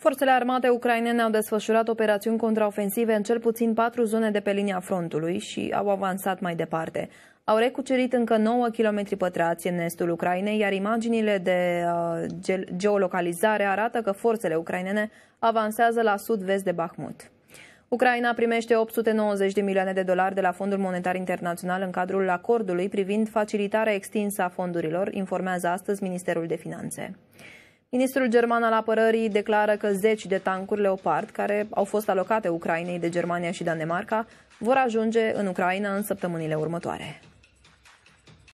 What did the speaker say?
Forțele armate ucrainene au desfășurat operațiuni contraofensive în cel puțin patru zone de pe linia frontului și au avansat mai departe. Au recucerit încă 9 km pătrați în estul Ucrainei, iar imaginile de uh, geolocalizare arată că forțele ucrainene avansează la sud-vest de Bahmut. Ucraina primește 890 de milioane de dolari de la Fondul Monetar Internațional în cadrul acordului privind facilitarea extinsă a fondurilor, informează astăzi Ministerul de Finanțe. Ministrul german al apărării declară că zeci de tancuri Leopard, care au fost alocate Ucrainei de Germania și Danemarca, vor ajunge în Ucraina în săptămânile următoare.